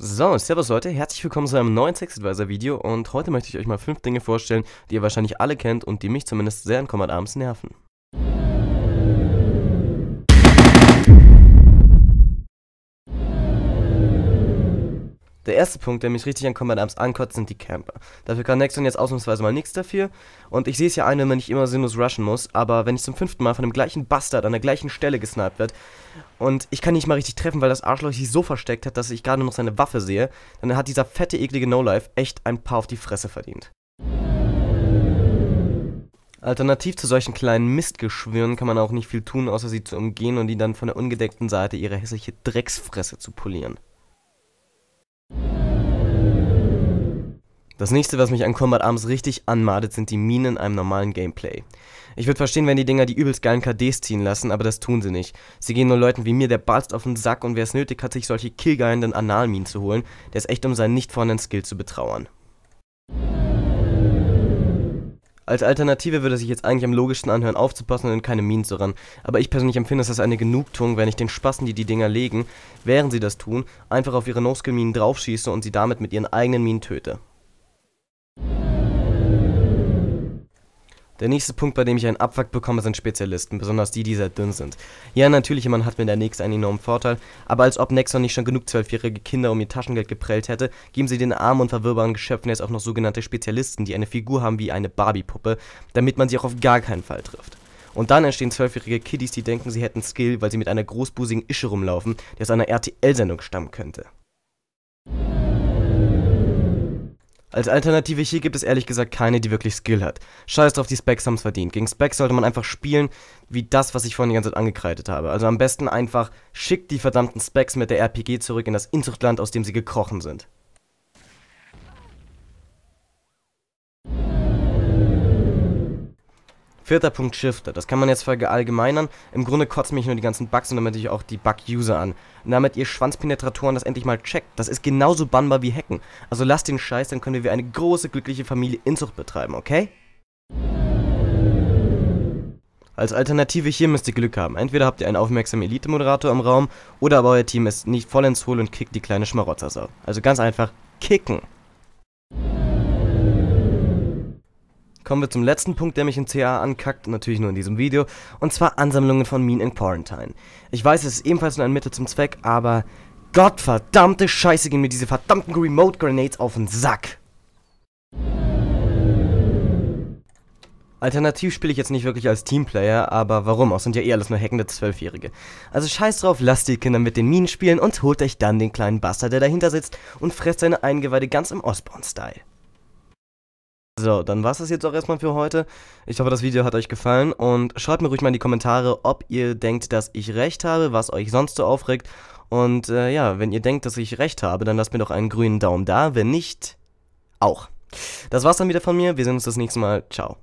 So, servus Leute, herzlich willkommen zu einem neuen Sex Advisor Video und heute möchte ich euch mal fünf Dinge vorstellen, die ihr wahrscheinlich alle kennt und die mich zumindest sehr in Command Arms nerven. Der erste Punkt, der mich richtig an Combat Arms ankotzt, sind die Camper. Dafür kann Nexon jetzt ausnahmsweise mal nichts dafür. Und ich sehe es ja ein, wenn man nicht immer sinnlos rushen muss, aber wenn ich zum fünften Mal von dem gleichen Bastard an der gleichen Stelle gesniped wird und ich kann nicht mal richtig treffen, weil das Arschloch sich so versteckt hat, dass ich gerade noch seine Waffe sehe, dann hat dieser fette, eklige No-Life echt ein paar auf die Fresse verdient. Alternativ zu solchen kleinen Mistgeschwüren kann man auch nicht viel tun, außer sie zu umgehen und die dann von der ungedeckten Seite ihre hässliche Drecksfresse zu polieren. Das nächste, was mich an Combat Arms richtig anmadet, sind die Minen in einem normalen Gameplay. Ich würde verstehen, wenn die Dinger die übelst geilen KDs ziehen lassen, aber das tun sie nicht. Sie gehen nur Leuten wie mir der Barst auf den Sack und wer es nötig hat, sich solche killgeilenden Analminen zu holen, der ist echt um seinen nicht vorhandenen Skill zu betrauern. Als Alternative würde sich jetzt eigentlich am logischsten anhören, aufzupassen und in keine Minen zu ran. Aber ich persönlich empfinde es als eine Genugtuung, wenn ich den Spassen, die die Dinger legen, während sie das tun, einfach auf ihre No-Skill-Minen draufschieße und sie damit mit ihren eigenen Minen töte. Der nächste Punkt, bei dem ich einen Abfuck bekomme, sind Spezialisten, besonders die, die sehr dünn sind. Ja, natürlich, man hat mit der Nex einen enormen Vorteil, aber als ob Nexon nicht schon genug zwölfjährige Kinder um ihr Taschengeld geprellt hätte, geben sie den armen und verwirrbaren Geschöpfen jetzt auch noch sogenannte Spezialisten, die eine Figur haben wie eine Barbie-Puppe, damit man sie auch auf gar keinen Fall trifft. Und dann entstehen zwölfjährige Kiddies, die denken, sie hätten Skill, weil sie mit einer großbusigen Ische rumlaufen, die aus einer RTL-Sendung stammen könnte. Als Alternative hier gibt es ehrlich gesagt keine, die wirklich Skill hat. Scheiß drauf, die Specs es verdient. Gegen Specs sollte man einfach spielen, wie das, was ich vorhin die ganze Zeit angekreidet habe. Also am besten einfach schickt die verdammten Specs mit der RPG zurück in das Inzuchtland, aus dem sie gekrochen sind. Vierter Punkt Shifter. Das kann man jetzt verallgemeinern. Im Grunde kotzen mich nur die ganzen Bugs und damit ich auch die Bug-User an. Und damit ihr Schwanzpenetratoren das endlich mal checkt. Das ist genauso bannbar wie Hacken. Also lasst den Scheiß, dann können wir eine große, glückliche Familie Inzucht betreiben, okay? Als Alternative hier müsst ihr Glück haben. Entweder habt ihr einen aufmerksamen Elite-Moderator im Raum oder aber euer Team ist nicht vollends hohl und kickt die kleine Schmarotzer-Sau. Also ganz einfach, kicken. Kommen wir zum letzten Punkt, der mich in CA ankackt, natürlich nur in diesem Video, und zwar Ansammlungen von Minen in Quarantine. Ich weiß, es ist ebenfalls nur ein Mittel zum Zweck, aber gottverdammte Scheiße gehen mir diese verdammten Remote Grenades auf den Sack. Alternativ spiele ich jetzt nicht wirklich als Teamplayer, aber warum auch, sind ja eh alles nur hackende Zwölfjährige. Also scheiß drauf, lasst die Kinder mit den Minen spielen und holt euch dann den kleinen Buster, der dahinter sitzt und frisst seine Eingeweide ganz im Osborne-Style. So, dann war es das jetzt auch erstmal für heute. Ich hoffe, das Video hat euch gefallen und schreibt mir ruhig mal in die Kommentare, ob ihr denkt, dass ich recht habe, was euch sonst so aufregt. Und äh, ja, wenn ihr denkt, dass ich recht habe, dann lasst mir doch einen grünen Daumen da. Wenn nicht, auch. Das war's dann wieder von mir. Wir sehen uns das nächste Mal. Ciao.